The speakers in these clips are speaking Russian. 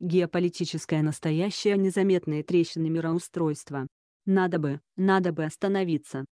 Геополитическое настоящее а незаметные трещины мироустройства. Надо бы, надо бы остановиться.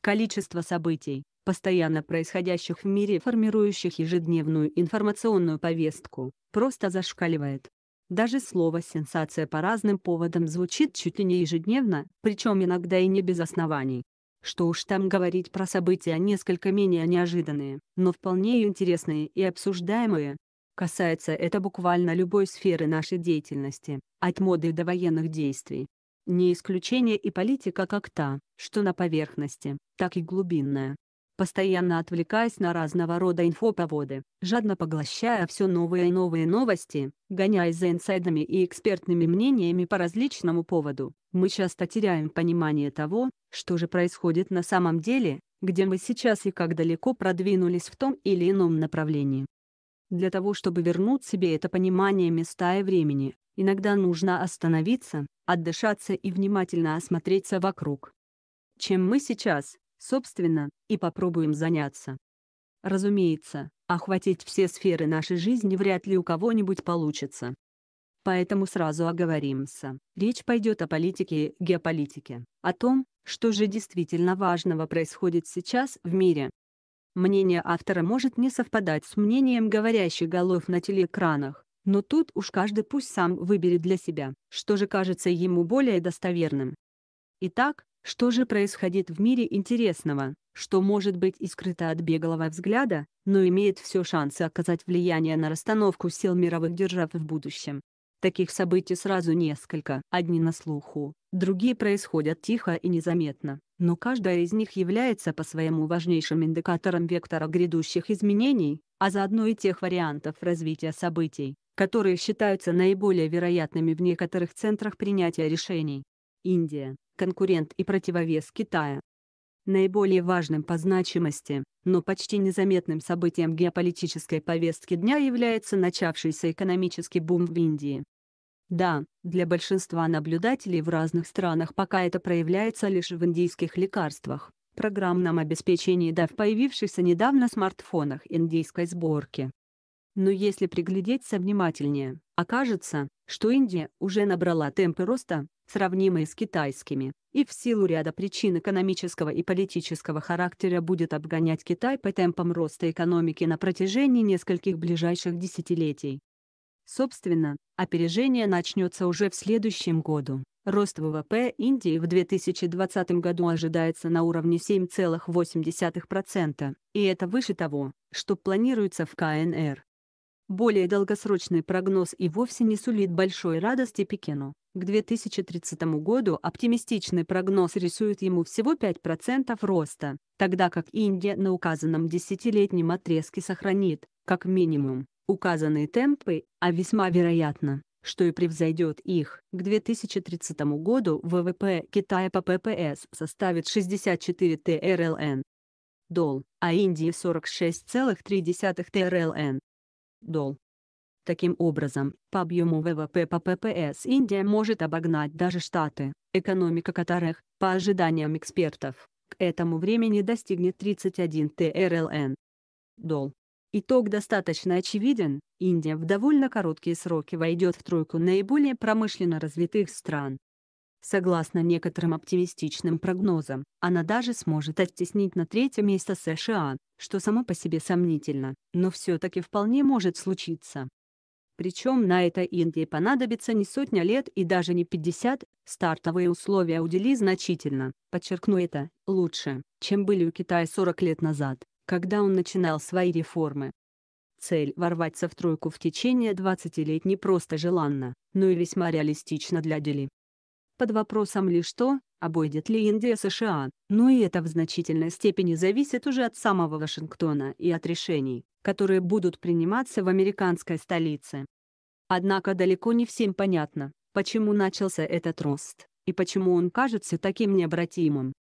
Количество событий, постоянно происходящих в мире, формирующих ежедневную информационную повестку, просто зашкаливает. Даже слово «сенсация» по разным поводам звучит чуть ли не ежедневно, причем иногда и не без оснований. Что уж там говорить про события несколько менее неожиданные, но вполне интересные и обсуждаемые, Касается это буквально любой сферы нашей деятельности, от моды до военных действий. Не исключение и политика как та, что на поверхности, так и глубинная. Постоянно отвлекаясь на разного рода инфоповоды, жадно поглощая все новые и новые новости, гоняясь за инсайдами и экспертными мнениями по различному поводу, мы часто теряем понимание того, что же происходит на самом деле, где мы сейчас и как далеко продвинулись в том или ином направлении. Для того, чтобы вернуть себе это понимание места и времени, иногда нужно остановиться, отдышаться и внимательно осмотреться вокруг. Чем мы сейчас, собственно, и попробуем заняться. Разумеется, охватить все сферы нашей жизни вряд ли у кого-нибудь получится. Поэтому сразу оговоримся. Речь пойдет о политике и геополитике, о том, что же действительно важного происходит сейчас в мире, Мнение автора может не совпадать с мнением говорящих голов на телеэкранах, но тут уж каждый пусть сам выберет для себя, что же кажется ему более достоверным. Итак, что же происходит в мире интересного, что может быть и скрыто от беглого взгляда, но имеет все шансы оказать влияние на расстановку сил мировых держав в будущем? Таких событий сразу несколько, одни на слуху, другие происходят тихо и незаметно, но каждая из них является по-своему важнейшим индикатором вектора грядущих изменений, а заодно и тех вариантов развития событий, которые считаются наиболее вероятными в некоторых центрах принятия решений. Индия – конкурент и противовес Китая. Наиболее важным по значимости, но почти незаметным событием геополитической повестки дня является начавшийся экономический бум в Индии, да, для большинства наблюдателей в разных странах пока это проявляется лишь в индийских лекарствах, программном обеспечении да в появившихся недавно смартфонах индийской сборки. Но если приглядеться внимательнее, окажется, что Индия уже набрала темпы роста, сравнимые с китайскими, и в силу ряда причин экономического и политического характера будет обгонять Китай по темпам роста экономики на протяжении нескольких ближайших десятилетий. Собственно, опережение начнется уже в следующем году. Рост ВВП Индии в 2020 году ожидается на уровне 7,8%, и это выше того, что планируется в КНР. Более долгосрочный прогноз и вовсе не сулит большой радости Пекину. К 2030 году оптимистичный прогноз рисует ему всего 5% роста, тогда как Индия на указанном десятилетнем отрезке сохранит, как минимум, указанные темпы, а весьма вероятно, что и превзойдет их. К 2030 году ВВП Китая по ППС составит 64 ТРЛН. Дол, а Индии 46,3 ТРЛН. Дол. Таким образом, по объему ВВП по ППС Индия может обогнать даже Штаты, экономика которых, по ожиданиям экспертов, к этому времени достигнет 31 ТРЛН. Дол. Итог достаточно очевиден, Индия в довольно короткие сроки войдет в тройку наиболее промышленно развитых стран. Согласно некоторым оптимистичным прогнозам, она даже сможет оттеснить на третье место США, что само по себе сомнительно, но все-таки вполне может случиться. Причем на это Индии понадобится не сотня лет и даже не 50, стартовые условия удели значительно, подчеркну это, лучше, чем были у Китая 40 лет назад когда он начинал свои реформы. Цель ворваться в тройку в течение 20 лет не просто желанна, но и весьма реалистична для Дели. Под вопросом лишь то, обойдет ли Индия США, но и это в значительной степени зависит уже от самого Вашингтона и от решений, которые будут приниматься в американской столице. Однако далеко не всем понятно, почему начался этот рост, и почему он кажется таким необратимым.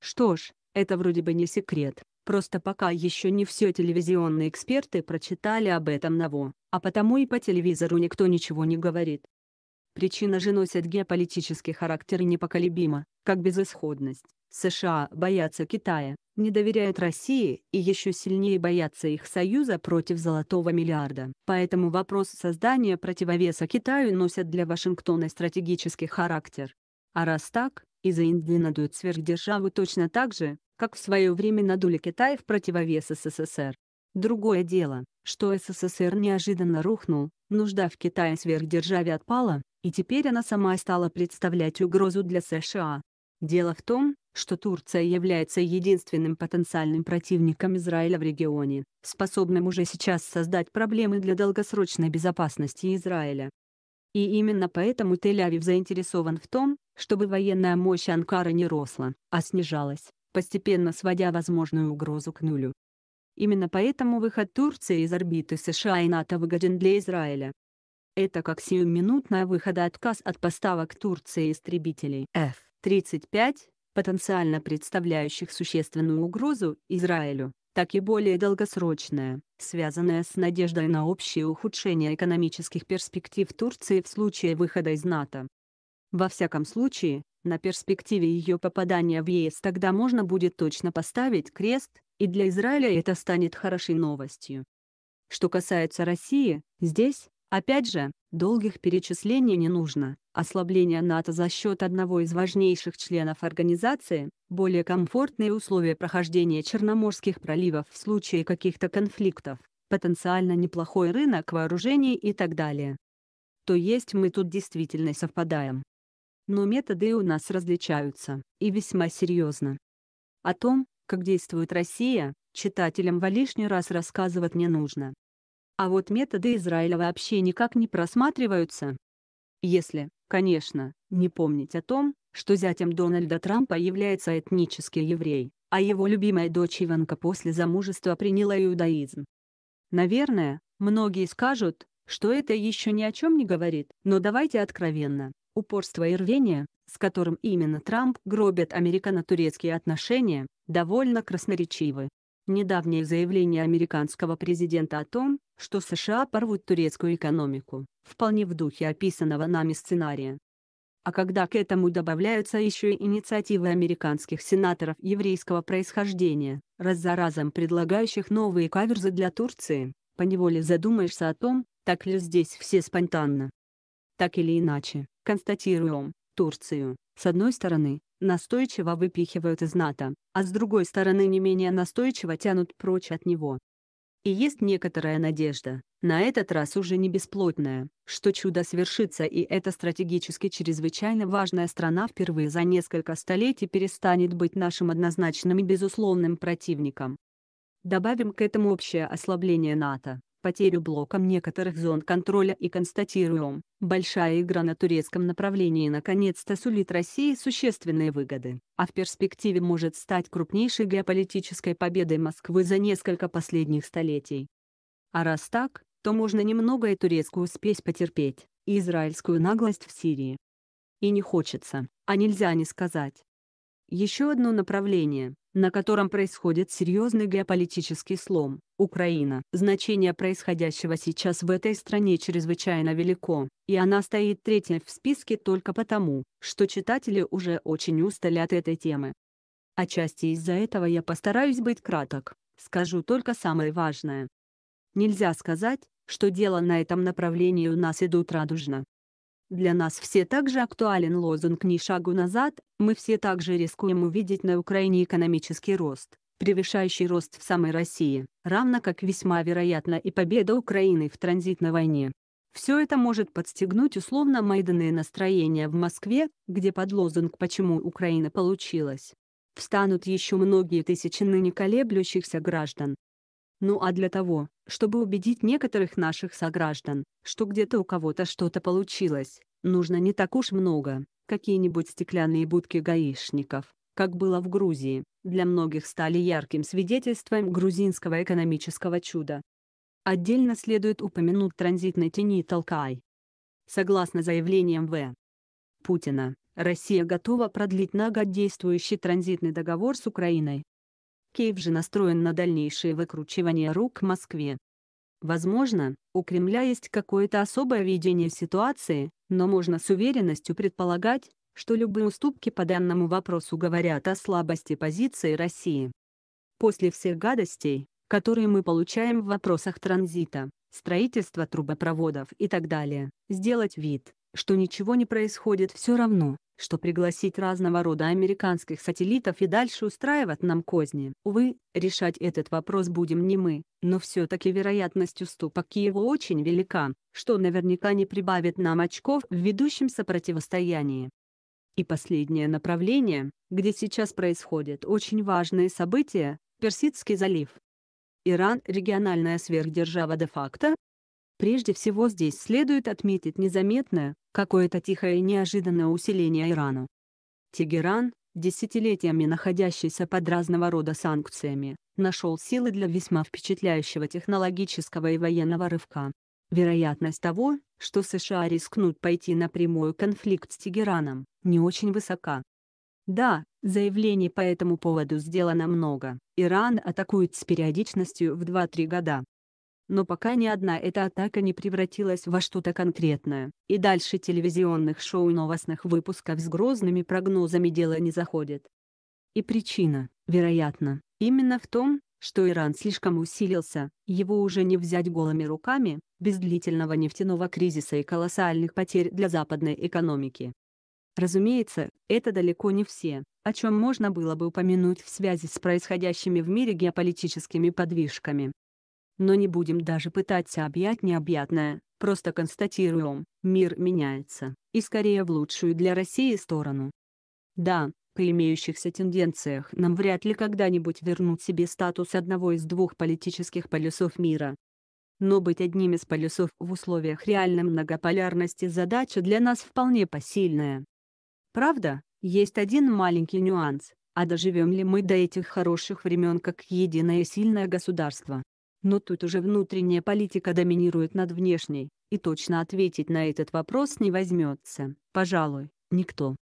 Что ж, это вроде бы не секрет, Просто пока еще не все телевизионные эксперты прочитали об этом ново, а потому и по телевизору никто ничего не говорит. Причина же носит геополитический характер и непоколебима, как безысходность. США боятся Китая, не доверяют России и еще сильнее боятся их союза против золотого миллиарда. Поэтому вопрос создания противовеса Китаю носит для Вашингтона стратегический характер. А раз так, из-за Индии надуют сверхдержаву точно так же, как в свое время надули Китай в противовес СССР. Другое дело, что СССР неожиданно рухнул, нужда в Китае сверхдержаве отпала, и теперь она сама стала представлять угрозу для США. Дело в том, что Турция является единственным потенциальным противником Израиля в регионе, способным уже сейчас создать проблемы для долгосрочной безопасности Израиля. И именно поэтому Тель-Авив заинтересован в том, чтобы военная мощь Анкары не росла, а снижалась, постепенно сводя возможную угрозу к нулю. Именно поэтому выход Турции из орбиты США и НАТО выгоден для Израиля. Это как сиюминутная выхода отказ от поставок Турции истребителей F-35, потенциально представляющих существенную угрозу Израилю так и более долгосрочная, связанная с надеждой на общее ухудшение экономических перспектив Турции в случае выхода из НАТО. Во всяком случае, на перспективе ее попадания в ЕС тогда можно будет точно поставить крест, и для Израиля это станет хорошей новостью. Что касается России, здесь, опять же, Долгих перечислений не нужно, ослабление НАТО за счет одного из важнейших членов организации, более комфортные условия прохождения Черноморских проливов в случае каких-то конфликтов, потенциально неплохой рынок вооружений и так далее. То есть мы тут действительно совпадаем. Но методы у нас различаются, и весьма серьезно. О том, как действует Россия, читателям во лишний раз рассказывать не нужно. А вот методы Израиля вообще никак не просматриваются. Если, конечно, не помнить о том, что зятем Дональда Трампа является этнический еврей, а его любимая дочь Иванка после замужества приняла иудаизм. Наверное, многие скажут, что это еще ни о чем не говорит, но давайте откровенно, упорство и рвение, с которым именно Трамп гробит американо-турецкие отношения, довольно красноречивы. Недавнее заявление американского президента о том, что США порвут турецкую экономику, вполне в духе описанного нами сценария. А когда к этому добавляются еще и инициативы американских сенаторов еврейского происхождения, раз за разом предлагающих новые каверзы для Турции, поневоле задумаешься о том, так ли здесь все спонтанно. Так или иначе, констатируем, Турцию, с одной стороны, настойчиво выпихивают из НАТО, а с другой стороны не менее настойчиво тянут прочь от него. И есть некоторая надежда, на этот раз уже не бесплотная, что чудо свершится и эта стратегически чрезвычайно важная страна впервые за несколько столетий перестанет быть нашим однозначным и безусловным противником. Добавим к этому общее ослабление НАТО, потерю блоком некоторых зон контроля и констатируем, большая игра на турецком направлении наконец-то сулит России существенные выгоды, а в перспективе может стать крупнейшей геополитической победой Москвы за несколько последних столетий. А раз так, то можно немного и турецкую спесь потерпеть, и израильскую наглость в Сирии. И не хочется, а нельзя не сказать, еще одно направление, на котором происходит серьезный геополитический слом – Украина. Значение происходящего сейчас в этой стране чрезвычайно велико, и она стоит третьей в списке только потому, что читатели уже очень устали от этой темы. Отчасти из-за этого я постараюсь быть краток, скажу только самое важное. Нельзя сказать, что дела на этом направлении у нас идут радужно. Для нас все также актуален лозунг «Ни шагу назад», мы все также рискуем увидеть на Украине экономический рост, превышающий рост в самой России, равно как весьма вероятна и победа Украины в транзитной войне. Все это может подстегнуть условно майданные настроения в Москве, где под лозунг «Почему Украина получилась?» встанут еще многие тысячи ныне колеблющихся граждан. Ну а для того, чтобы убедить некоторых наших сограждан, что где-то у кого-то что-то получилось, нужно не так уж много, какие-нибудь стеклянные будки гаишников, как было в Грузии, для многих стали ярким свидетельством грузинского экономического чуда. Отдельно следует упомянуть транзитной тени Толкай. Согласно заявлениям В. Путина, Россия готова продлить на год действующий транзитный договор с Украиной, Киев же настроен на дальнейшее выкручивание рук Москве. Возможно, у Кремля есть какое-то особое видение ситуации, но можно с уверенностью предполагать, что любые уступки по данному вопросу говорят о слабости позиции России. После всех гадостей, которые мы получаем в вопросах транзита, строительства трубопроводов и так далее, сделать вид, что ничего не происходит все равно, что пригласить разного рода американских сателлитов и дальше устраивать нам козни. Увы, решать этот вопрос будем не мы, но все-таки вероятность уступок Киеву очень велика, что наверняка не прибавит нам очков в ведущемся противостоянии. И последнее направление, где сейчас происходят очень важные события – Персидский залив. Иран – региональная сверхдержава де-факто, Прежде всего здесь следует отметить незаметное, какое-то тихое и неожиданное усиление Ирана. Тегеран, десятилетиями находящийся под разного рода санкциями, нашел силы для весьма впечатляющего технологического и военного рывка. Вероятность того, что США рискнут пойти на прямой конфликт с Тегераном, не очень высока. Да, заявлений по этому поводу сделано много. Иран атакует с периодичностью в 2-3 года но пока ни одна эта атака не превратилась во что-то конкретное. И дальше телевизионных шоу и новостных выпусков с грозными прогнозами дело не заходит. И причина, вероятно, именно в том, что Иран слишком усилился, его уже не взять голыми руками, без длительного нефтяного кризиса и колоссальных потерь для западной экономики. Разумеется, это далеко не все, о чем можно было бы упомянуть в связи с происходящими в мире геополитическими подвижками. Но не будем даже пытаться объять необъятное, просто констатируем, мир меняется, и скорее в лучшую для России сторону. Да, при имеющихся тенденциях нам вряд ли когда-нибудь вернуть себе статус одного из двух политических полюсов мира. Но быть одним из полюсов в условиях реальной многополярности задача для нас вполне посильная. Правда, есть один маленький нюанс, а доживем ли мы до этих хороших времен как единое сильное государство? Но тут уже внутренняя политика доминирует над внешней, и точно ответить на этот вопрос не возьмется, пожалуй, никто.